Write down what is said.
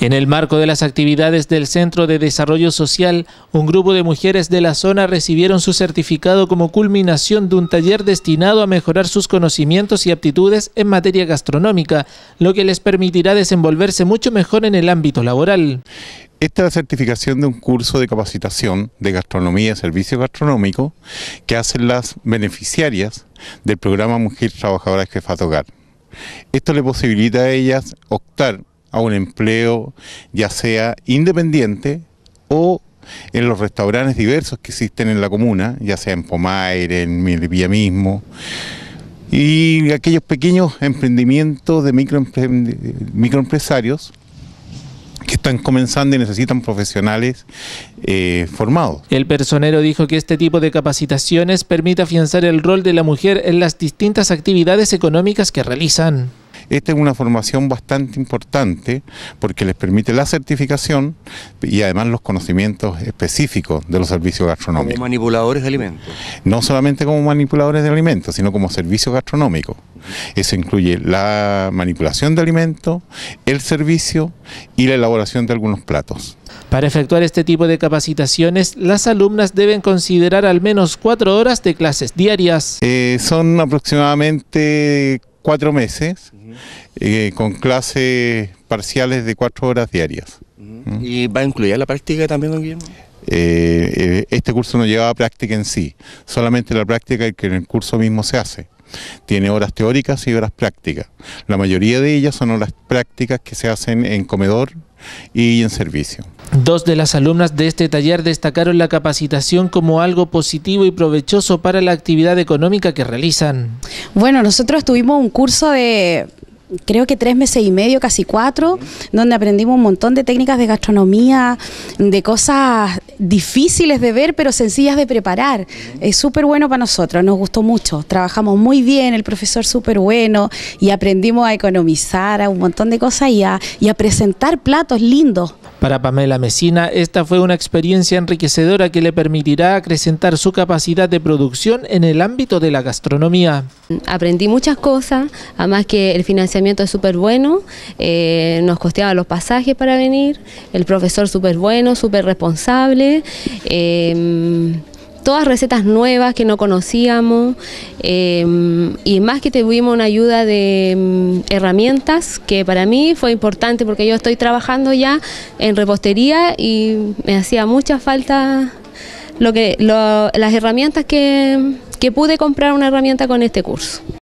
En el marco de las actividades del Centro de Desarrollo Social, un grupo de mujeres de la zona recibieron su certificado como culminación de un taller destinado a mejorar sus conocimientos y aptitudes en materia gastronómica, lo que les permitirá desenvolverse mucho mejor en el ámbito laboral. Esta es la certificación de un curso de capacitación de gastronomía y servicio gastronómico que hacen las beneficiarias del programa Mujer Trabajadora Jefa de Hogar. Esto le posibilita a ellas optar a un empleo, ya sea independiente o en los restaurantes diversos que existen en la comuna, ya sea en Pomaire, en Villamismo, mismo, y aquellos pequeños emprendimientos de microempresarios que están comenzando y necesitan profesionales eh, formados. El personero dijo que este tipo de capacitaciones permite afianzar el rol de la mujer en las distintas actividades económicas que realizan. Esta es una formación bastante importante porque les permite la certificación y además los conocimientos específicos de los servicios gastronómicos. Como manipuladores de alimentos. No solamente como manipuladores de alimentos, sino como servicios gastronómicos. Eso incluye la manipulación de alimentos, el servicio y la elaboración de algunos platos. Para efectuar este tipo de capacitaciones, las alumnas deben considerar al menos cuatro horas de clases diarias. Eh, son aproximadamente cuatro meses, eh, con clases parciales de cuatro horas diarias. ¿Y va a incluir la práctica también, don Guillermo? Eh, eh, este curso no llevaba práctica en sí, solamente la práctica que en el curso mismo se hace. Tiene horas teóricas y horas prácticas. La mayoría de ellas son las prácticas que se hacen en comedor y en servicio. Dos de las alumnas de este taller destacaron la capacitación como algo positivo y provechoso para la actividad económica que realizan. Bueno, nosotros tuvimos un curso de creo que tres meses y medio, casi cuatro, donde aprendimos un montón de técnicas de gastronomía, de cosas difíciles de ver, pero sencillas de preparar. Es súper bueno para nosotros, nos gustó mucho, trabajamos muy bien, el profesor súper bueno y aprendimos a economizar, a un montón de cosas y a, y a presentar platos lindos para Pamela Mesina, esta fue una experiencia enriquecedora que le permitirá acrecentar su capacidad de producción en el ámbito de la gastronomía. Aprendí muchas cosas, además que el financiamiento es súper bueno, eh, nos costeaba los pasajes para venir, el profesor súper bueno, súper responsable. Eh, todas recetas nuevas que no conocíamos em, y más que tuvimos una ayuda de em, herramientas que para mí fue importante porque yo estoy trabajando ya en repostería y me hacía mucha falta lo que, las herramientas que pude comprar una herramienta con este curso.